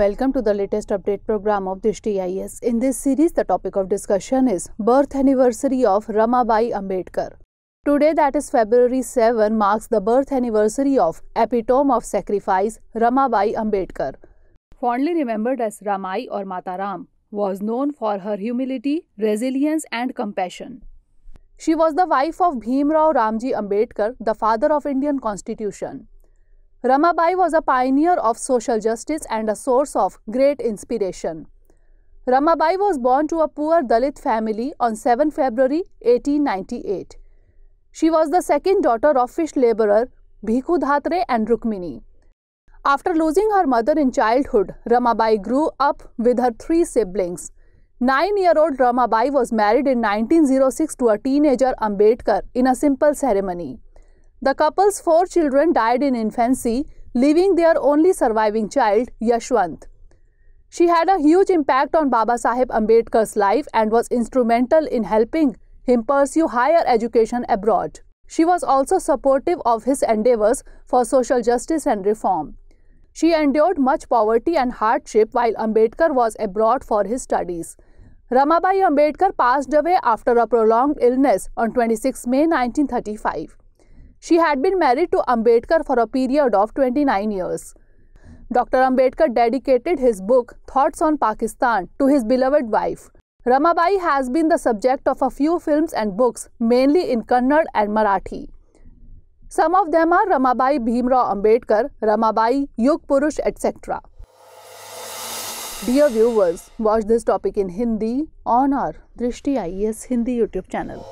Welcome to the latest update program of Dishti IS. In this series, the topic of discussion is birth anniversary of Ramabai Ambedkar. Today, that is February 7, marks the birth anniversary of epitome of sacrifice Ramabai Ambedkar. Fondly remembered as Ramai or Mata Ram, was known for her humility, resilience and compassion. She was the wife of Bhimrao Ramji Ambedkar, the father of Indian Constitution. Ramabai was a pioneer of social justice and a source of great inspiration. Ramabai was born to a poor Dalit family on 7 February 1898. She was the second daughter of fish labourer Bhikkhu Dhatre and Rukmini. After losing her mother in childhood, Ramabai grew up with her three siblings. Nine-year-old Ramabai was married in 1906 to a teenager Ambedkar in a simple ceremony. The couple's four children died in infancy, leaving their only surviving child, Yashwant. She had a huge impact on Baba Sahib Ambedkar's life and was instrumental in helping him pursue higher education abroad. She was also supportive of his endeavors for social justice and reform. She endured much poverty and hardship while Ambedkar was abroad for his studies. Ramabai Ambedkar passed away after a prolonged illness on 26 May 1935. She had been married to Ambedkar for a period of 29 years. Dr. Ambedkar dedicated his book Thoughts on Pakistan to his beloved wife. Ramabai has been the subject of a few films and books, mainly in Kannada and Marathi. Some of them are Ramabai Bhimrao Ambedkar, Ramabai, Yug Purush, etc. Dear viewers, watch this topic in Hindi on our Drishti IES Hindi YouTube channel.